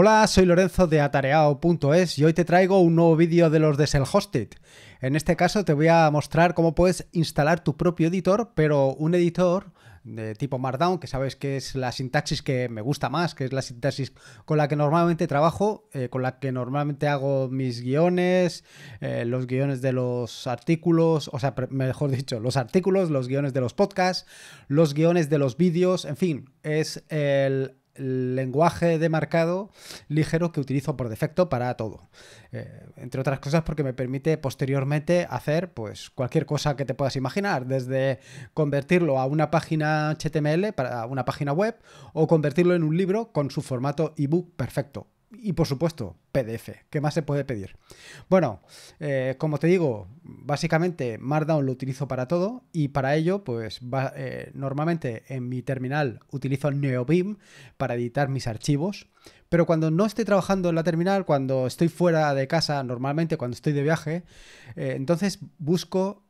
Hola, soy Lorenzo de Atareao.es y hoy te traigo un nuevo vídeo de los de Self Hosted. En este caso te voy a mostrar cómo puedes instalar tu propio editor, pero un editor de tipo Markdown, que sabes que es la sintaxis que me gusta más, que es la sintaxis con la que normalmente trabajo, eh, con la que normalmente hago mis guiones, eh, los guiones de los artículos, o sea, mejor dicho, los artículos, los guiones de los podcasts, los guiones de los vídeos, en fin, es el lenguaje de marcado ligero que utilizo por defecto para todo. Eh, entre otras cosas porque me permite posteriormente hacer pues cualquier cosa que te puedas imaginar, desde convertirlo a una página HTML para una página web o convertirlo en un libro con su formato ebook perfecto, y por supuesto, PDF. ¿Qué más se puede pedir? Bueno, eh, como te digo, básicamente Markdown lo utilizo para todo y para ello, pues va, eh, normalmente en mi terminal utilizo NeoBeam para editar mis archivos. Pero cuando no estoy trabajando en la terminal, cuando estoy fuera de casa, normalmente cuando estoy de viaje, eh, entonces busco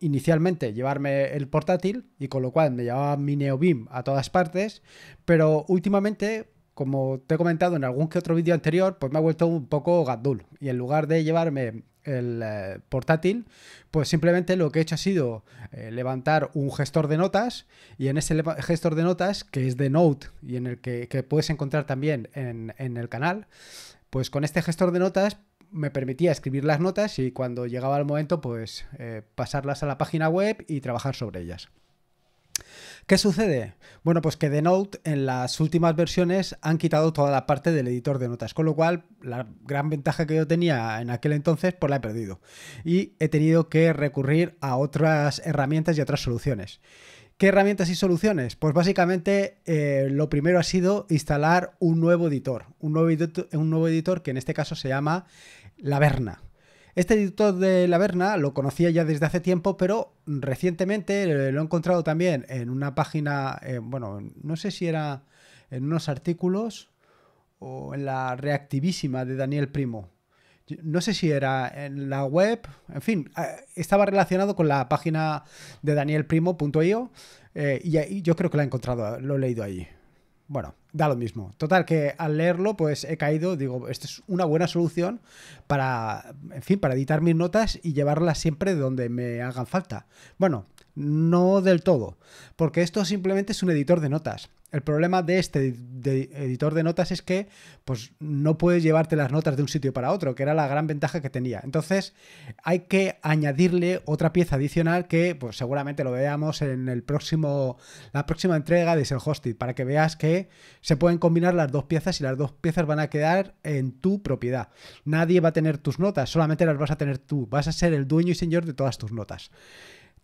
inicialmente llevarme el portátil y con lo cual me llevaba mi NeoBeam a todas partes, pero últimamente como te he comentado en algún que otro vídeo anterior, pues me ha vuelto un poco gadul. Y en lugar de llevarme el eh, portátil, pues simplemente lo que he hecho ha sido eh, levantar un gestor de notas y en ese gestor de notas, que es de Note y en el que, puedes encontrar también en, el canal, pues con este gestor de notas me permitía escribir las notas y cuando llegaba el momento, pues eh, pasarlas a la página web y trabajar sobre ellas. ¿Qué sucede? Bueno, pues que The Note en las últimas versiones han quitado toda la parte del editor de notas, con lo cual la gran ventaja que yo tenía en aquel entonces pues la he perdido y he tenido que recurrir a otras herramientas y otras soluciones. ¿Qué herramientas y soluciones? Pues básicamente eh, lo primero ha sido instalar un nuevo editor, un nuevo editor, un nuevo editor que en este caso se llama Laverna. Este editor de La Verna lo conocía ya desde hace tiempo, pero recientemente lo he encontrado también en una página, eh, bueno, no sé si era en unos artículos o en la reactivísima de Daniel Primo. No sé si era en la web, en fin, eh, estaba relacionado con la página de danielprimo.io eh, y yo creo que la he encontrado, lo he leído allí. Bueno, da lo mismo. Total, que al leerlo, pues he caído, digo, esta es una buena solución para, en fin, para editar mis notas y llevarlas siempre donde me hagan falta. Bueno, no del todo, porque esto simplemente es un editor de notas. El problema de este editor de notas es que pues, no puedes llevarte las notas de un sitio para otro, que era la gran ventaja que tenía. Entonces hay que añadirle otra pieza adicional que pues, seguramente lo veamos en el próximo, la próxima entrega de self para que veas que se pueden combinar las dos piezas y las dos piezas van a quedar en tu propiedad. Nadie va a tener tus notas, solamente las vas a tener tú. Vas a ser el dueño y señor de todas tus notas.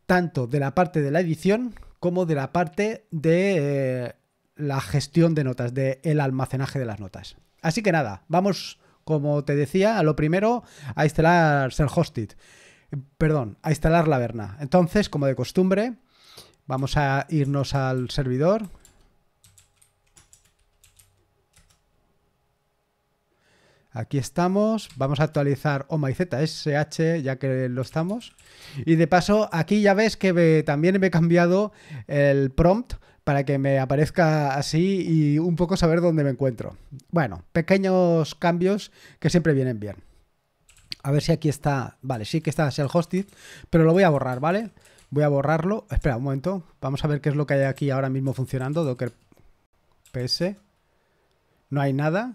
Tanto de la parte de la edición como de la parte de... Eh, la gestión de notas, de el almacenaje de las notas. Así que nada, vamos, como te decía, a lo primero, a instalar ser hosted Perdón, a instalar la Verna. Entonces, como de costumbre, vamos a irnos al servidor. Aquí estamos, vamos a actualizar ZSH ya que lo estamos. Y de paso, aquí ya ves que también me he cambiado el prompt para que me aparezca así y un poco saber dónde me encuentro. Bueno, pequeños cambios que siempre vienen bien. A ver si aquí está. Vale, sí que está el hosted, pero lo voy a borrar, ¿vale? Voy a borrarlo. Espera un momento. Vamos a ver qué es lo que hay aquí ahora mismo funcionando. Docker PS. No hay nada.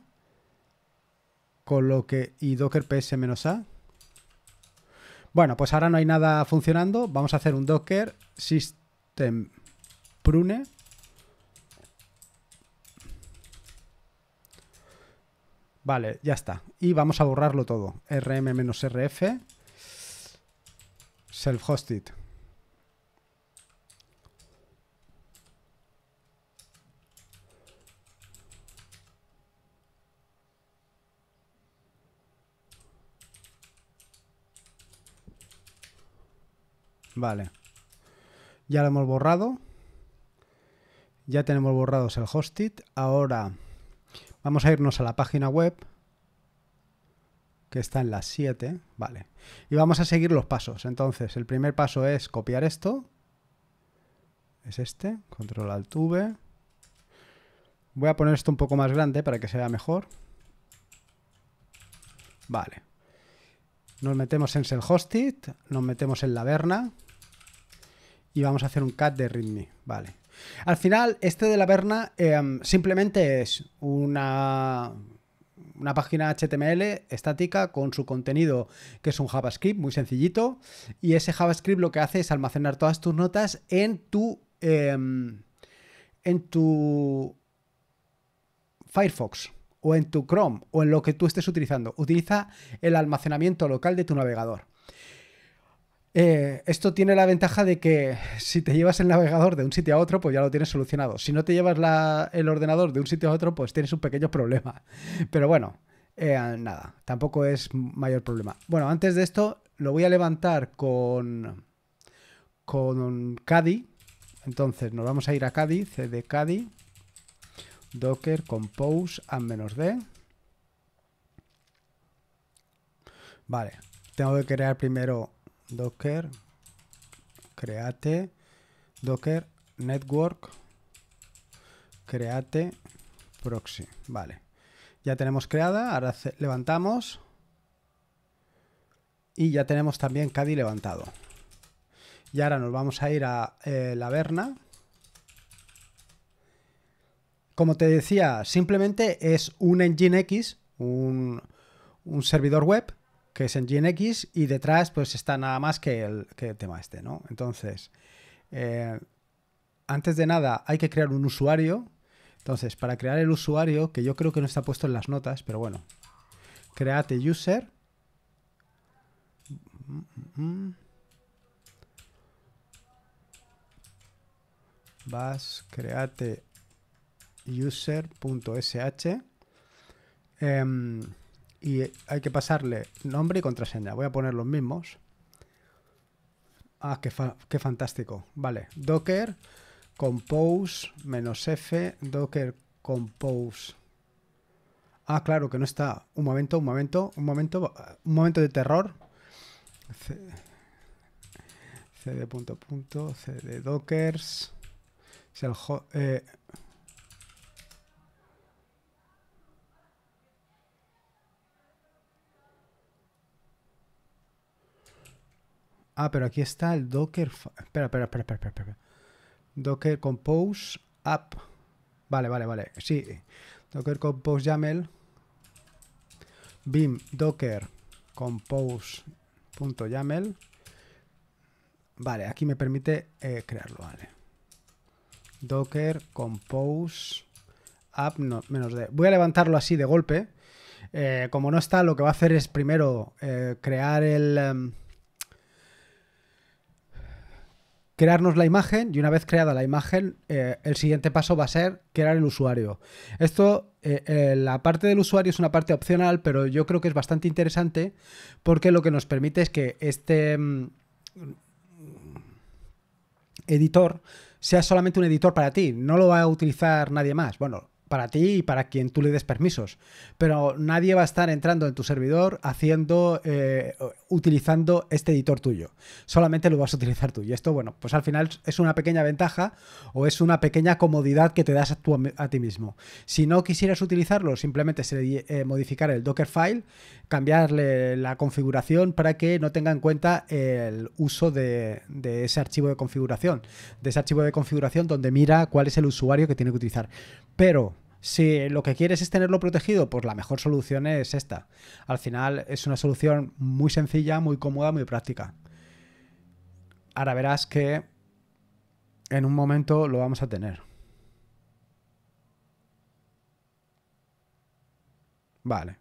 Con lo que. Y Docker PS-A. Bueno, pues ahora no hay nada funcionando. Vamos a hacer un Docker System Prune. Vale, ya está. Y vamos a borrarlo todo. rm-rf self-hosted. Vale. Ya lo hemos borrado. Ya tenemos borrados el hosted. Ahora Vamos a irnos a la página web, que está en las 7, vale. Y vamos a seguir los pasos. Entonces, el primer paso es copiar esto. Es este, control al V. Voy a poner esto un poco más grande para que se vea mejor. Vale. Nos metemos en selhostit, hosted nos metemos en la verna y vamos a hacer un cat de readme, vale. Al final, este de la Berna em, simplemente es una, una página HTML estática con su contenido, que es un JavaScript muy sencillito. Y ese JavaScript lo que hace es almacenar todas tus notas en tu. Em, en tu Firefox o en tu Chrome o en lo que tú estés utilizando. Utiliza el almacenamiento local de tu navegador. Eh, esto tiene la ventaja de que si te llevas el navegador de un sitio a otro, pues ya lo tienes solucionado. Si no te llevas el ordenador de un sitio a otro, pues tienes un pequeño problema. Pero bueno, eh, nada, tampoco es mayor problema. Bueno, antes de esto lo voy a levantar con, con Cadi. Entonces nos vamos a ir a Cadi, cd Cadi, docker compose a menos d. Vale, tengo que crear primero docker create docker network create proxy vale ya tenemos creada ahora levantamos y ya tenemos también Caddy levantado y ahora nos vamos a ir a eh, la Verna como te decía simplemente es un Engine X, un servidor web que es en GNX y detrás pues está nada más que el, que tema este, ¿no? Entonces, eh, antes de nada hay que crear un usuario. Entonces, para crear el usuario, que yo creo que no está puesto en las notas, pero bueno, create user. Vas, create user.sh. Eh, em, y hay que pasarle nombre y contraseña. Voy a poner los mismos. Ah, qué, fantástico. Vale, docker compose menos f, docker compose. Ah, claro, que no está. Un momento, un momento, un momento, un momento de terror. cd punto punto, cd dockers. Eh, Ah, pero aquí está el Docker. Espera, espera, espera, espera, espera. Docker Compose App. Vale, vale, vale. Sí. Docker Compose YAML. Bim Docker Compose.yaml. Vale, aquí me permite eh, crearlo. Vale. Docker Compose App no, menos de. Voy a levantarlo así de golpe. Eh, como no está, lo que va a hacer es primero eh, crear el. Em, crearnos la imagen y una vez creada la imagen, eh, el siguiente paso va a ser crear el usuario. Esto, eh, eh, la parte del usuario es una parte opcional, pero yo creo que es bastante interesante porque lo que nos permite es que este mm, editor sea solamente un editor para ti, no lo va a utilizar nadie más. Bueno, para ti y para quien tú le des permisos. Pero nadie va a estar entrando en tu servidor haciendo, eh, utilizando este editor tuyo. Solamente lo vas a utilizar tú. Y esto, bueno, pues al final es una pequeña ventaja o es una pequeña comodidad que te das a, ti mismo. Si no quisieras utilizarlo, simplemente se eh, modificar el Dockerfile, cambiarle la configuración para que no tenga en cuenta el uso de ese archivo de configuración, de ese archivo de configuración donde mira cuál es el usuario que tiene que utilizar. Pero si lo que quieres es tenerlo protegido, pues la mejor solución es esta. Al final es una solución muy sencilla, muy cómoda, muy práctica. Ahora verás que en un momento lo vamos a tener. Vale.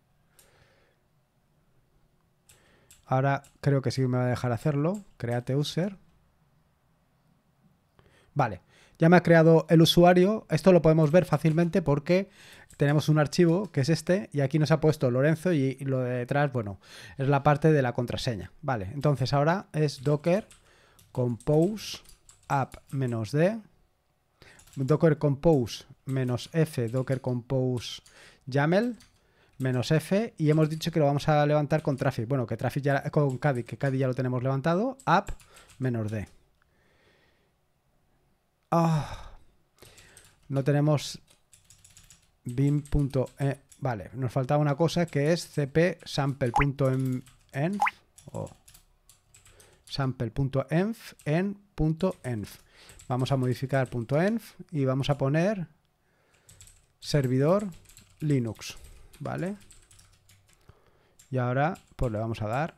Ahora creo que sí me va a dejar hacerlo. Create user. Vale. Ya me ha creado el usuario. Esto lo podemos ver fácilmente porque tenemos un archivo que es este y aquí nos ha puesto Lorenzo y lo de detrás, bueno, es la parte de la contraseña. Vale, entonces ahora es docker compose app-d docker compose menos f docker compose YAML menos F y hemos dicho que lo vamos a levantar con traffic. Bueno, que traffic ya con caddy, que caddy ya lo tenemos levantado, app menos D no tenemos bin. E. Vale, nos faltaba una cosa que es cpsample.env o sample.env en Vamos a modificar .env y vamos a poner servidor Linux, ¿vale? Y ahora pues le vamos a dar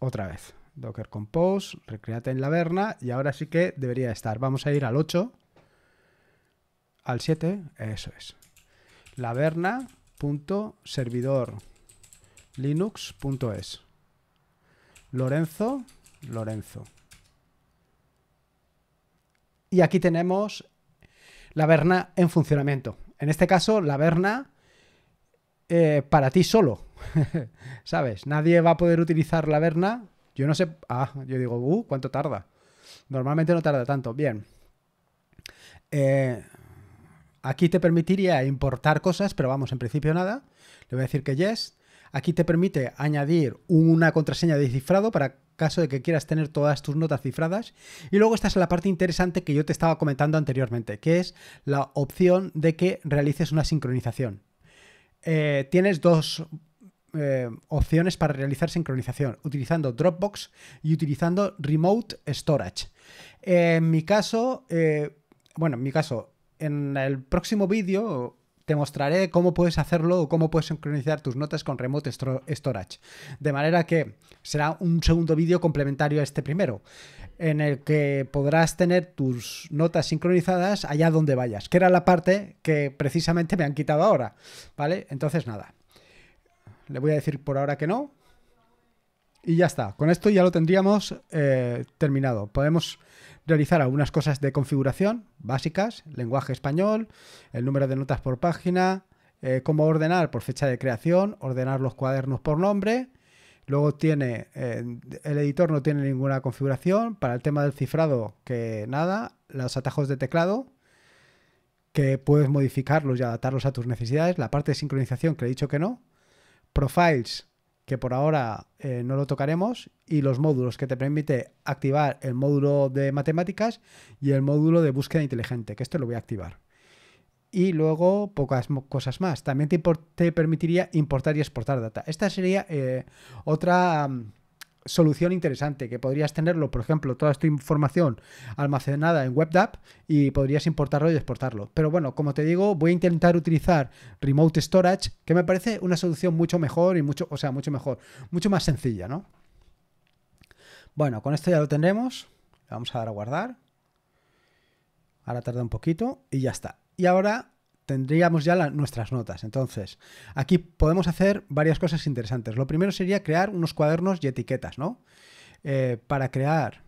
otra vez docker compose, recreate en la verna y ahora sí que debería estar. Vamos a ir al 8, al 7, eso es. Laverna.servidorlinux.es Lorenzo, Lorenzo. Y aquí tenemos la verna en funcionamiento. En este caso, la verna eh, para ti solo. ¿Sabes? Nadie va a poder utilizar la verna yo no sé, ah, yo digo, uh, ¿cuánto tarda? Normalmente no tarda tanto. Bien. Eh, aquí te permitiría importar cosas, pero vamos, en principio nada. Le voy a decir que yes. Aquí te permite añadir una contraseña de cifrado para caso de que quieras tener todas tus notas cifradas. Y luego estás es la parte interesante que yo te estaba comentando anteriormente, que es la opción de que realices una sincronización. Eh, tienes dos eh, opciones para realizar sincronización, utilizando Dropbox y utilizando Remote Storage. en mi caso, eh, bueno, en mi caso, en el próximo vídeo te mostraré cómo puedes hacerlo o cómo puedes sincronizar tus notas con Remote Storage. De manera que será un segundo vídeo complementario a este primero, en el que podrás tener tus notas sincronizadas allá donde vayas, que era la parte que precisamente me han quitado ahora. ¿Vale? Entonces nada. Le voy a decir por ahora que no. Y ya está. Con esto ya lo tendríamos eh, terminado. Podemos realizar algunas cosas de configuración básicas, lenguaje español, el número de notas por página, eh, cómo ordenar por fecha de creación, ordenar los cuadernos por nombre. Luego tiene, eh, el editor no tiene ninguna configuración. Para el tema del cifrado, que nada, los atajos de teclado, que puedes modificarlos y adaptarlos a tus necesidades. La parte de sincronización, que he dicho que no. Profiles, que por ahora eh, no lo tocaremos, y los módulos que te permite activar el módulo de matemáticas y el módulo de búsqueda inteligente, que esto lo voy a activar. Y luego pocas cosas más. También te, permitiría importar y exportar data. Esta sería eh, otra... Mm, solución interesante, que podrías tenerlo, por ejemplo, toda esta información almacenada en app y podrías importarlo y exportarlo. Pero bueno, como te digo, voy a intentar utilizar Remote Storage, que me parece una solución mucho mejor y mucho, o sea, mucho mejor, mucho más sencilla, ¿no? Bueno, con esto ya lo tendremos. vamos a dar a guardar. Ahora tarda un poquito y ya está. Y ahora tendríamos ya nuestras notas. Entonces, aquí podemos hacer varias cosas interesantes. Lo primero sería crear unos cuadernos y etiquetas, ¿no? Eh, para crear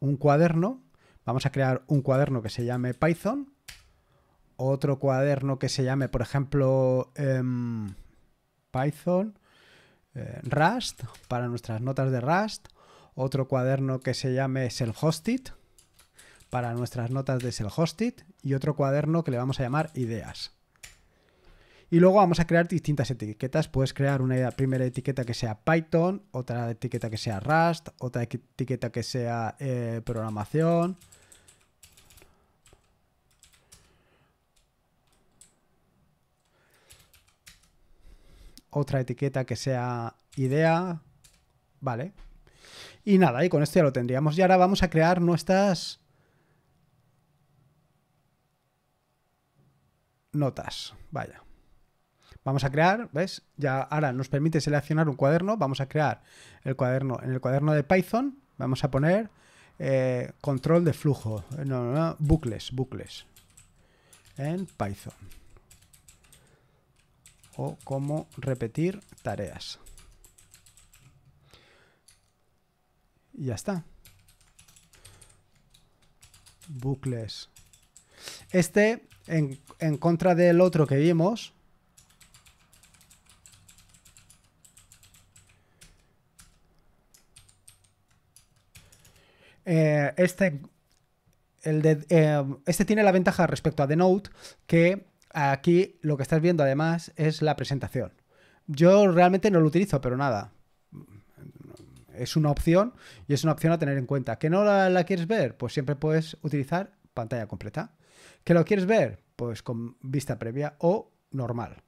un cuaderno, vamos a crear un cuaderno que se llame Python, otro cuaderno que se llame, por ejemplo, em, Python, eh, Rust, para nuestras notas de Rust, otro cuaderno que se llame Self-Hosted, para nuestras notas de el Hosted y otro cuaderno que le vamos a llamar Ideas. Y luego vamos a crear distintas etiquetas. Puedes crear una primera etiqueta que sea Python, otra etiqueta que sea Rust, otra etiqueta que sea eh, programación. Otra etiqueta que sea idea. Vale. Y nada, y con esto ya lo tendríamos. Y ahora vamos a crear nuestras notas. Vaya. Vamos a crear, ¿ves? Ya ahora nos permite seleccionar un cuaderno. Vamos a crear el cuaderno. En el cuaderno de Python vamos a poner eh, control de flujo. No, no, no, bucles, bucles. En Python. O cómo repetir tareas. Y ya está. Bucles este, en, contra del otro que vimos, eh, este, eh, este tiene la ventaja respecto a The Note que aquí lo que estás viendo además es la presentación. Yo realmente no lo utilizo, pero nada. Es una opción y es una opción a tener en cuenta. ¿Que no la quieres ver? Pues siempre puedes utilizar pantalla completa. ¿Que lo quieres ver? Pues con vista previa o normal.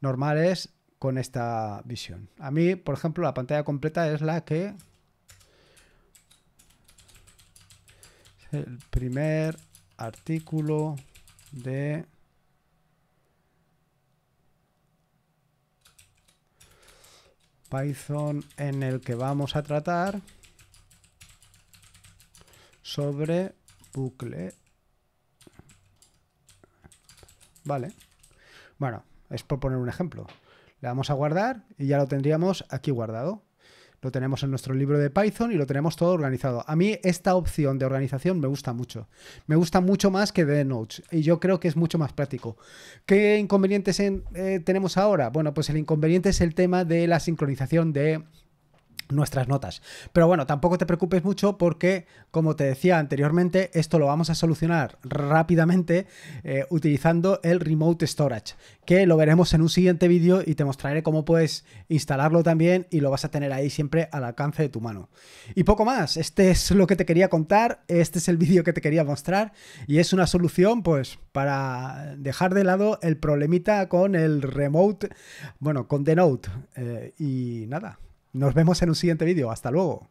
Normal es con esta visión. A mí, por ejemplo, la pantalla completa es la que... El primer artículo de... Python en el que vamos a tratar sobre bucle Vale. Bueno, es por poner un ejemplo. Le vamos a guardar y ya lo tendríamos aquí guardado. Lo tenemos en nuestro libro de Python y lo tenemos todo organizado. A mí esta opción de organización me gusta mucho. Me gusta mucho más que de Notes y yo creo que es mucho más práctico. ¿Qué inconvenientes eh, tenemos ahora? Bueno, pues el inconveniente es el tema de la sincronización de nuestras notas. Pero bueno, tampoco te preocupes mucho porque, como te decía anteriormente, esto lo vamos a solucionar rápidamente eh, utilizando el Remote Storage, que lo veremos en un siguiente vídeo y te mostraré cómo puedes instalarlo también y lo vas a tener ahí siempre al alcance de tu mano. Y poco más, este es lo que te quería contar, este es el vídeo que te quería mostrar y es una solución pues para dejar de lado el problemita con el Remote, bueno, con The Note. Eh, y nada. Nos vemos en un siguiente vídeo. Hasta luego.